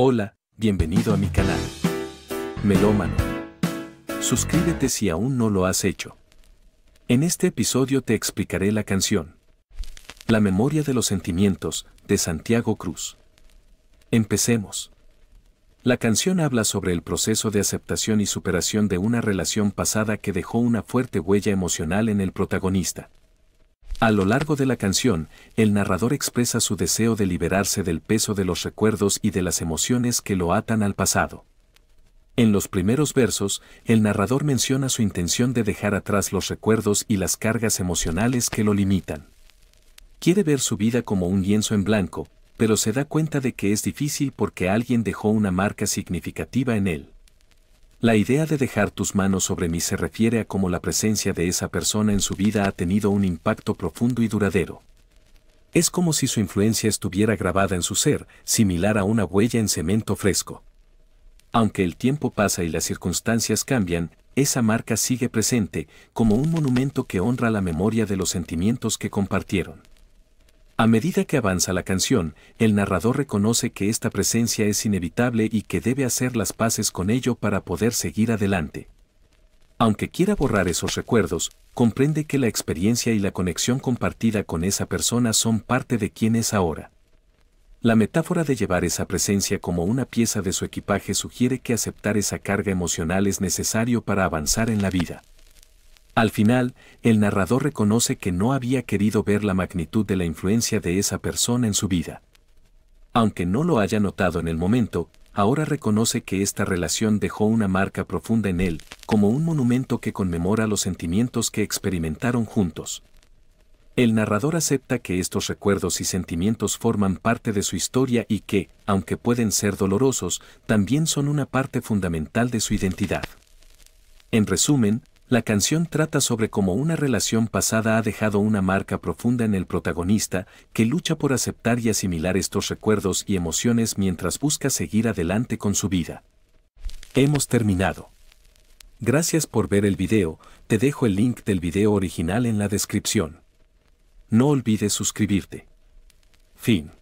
Hola, bienvenido a mi canal. Melómano. Suscríbete si aún no lo has hecho. En este episodio te explicaré la canción. La memoria de los sentimientos, de Santiago Cruz. Empecemos. La canción habla sobre el proceso de aceptación y superación de una relación pasada que dejó una fuerte huella emocional en el protagonista. A lo largo de la canción, el narrador expresa su deseo de liberarse del peso de los recuerdos y de las emociones que lo atan al pasado. En los primeros versos, el narrador menciona su intención de dejar atrás los recuerdos y las cargas emocionales que lo limitan. Quiere ver su vida como un lienzo en blanco, pero se da cuenta de que es difícil porque alguien dejó una marca significativa en él. La idea de dejar tus manos sobre mí se refiere a cómo la presencia de esa persona en su vida ha tenido un impacto profundo y duradero. Es como si su influencia estuviera grabada en su ser, similar a una huella en cemento fresco. Aunque el tiempo pasa y las circunstancias cambian, esa marca sigue presente como un monumento que honra la memoria de los sentimientos que compartieron. A medida que avanza la canción, el narrador reconoce que esta presencia es inevitable y que debe hacer las paces con ello para poder seguir adelante. Aunque quiera borrar esos recuerdos, comprende que la experiencia y la conexión compartida con esa persona son parte de quien es ahora. La metáfora de llevar esa presencia como una pieza de su equipaje sugiere que aceptar esa carga emocional es necesario para avanzar en la vida. Al final, el narrador reconoce que no había querido ver la magnitud de la influencia de esa persona en su vida. Aunque no lo haya notado en el momento, ahora reconoce que esta relación dejó una marca profunda en él, como un monumento que conmemora los sentimientos que experimentaron juntos. El narrador acepta que estos recuerdos y sentimientos forman parte de su historia y que, aunque pueden ser dolorosos, también son una parte fundamental de su identidad. En resumen, la canción trata sobre cómo una relación pasada ha dejado una marca profunda en el protagonista, que lucha por aceptar y asimilar estos recuerdos y emociones mientras busca seguir adelante con su vida. Hemos terminado. Gracias por ver el video, te dejo el link del video original en la descripción. No olvides suscribirte. Fin.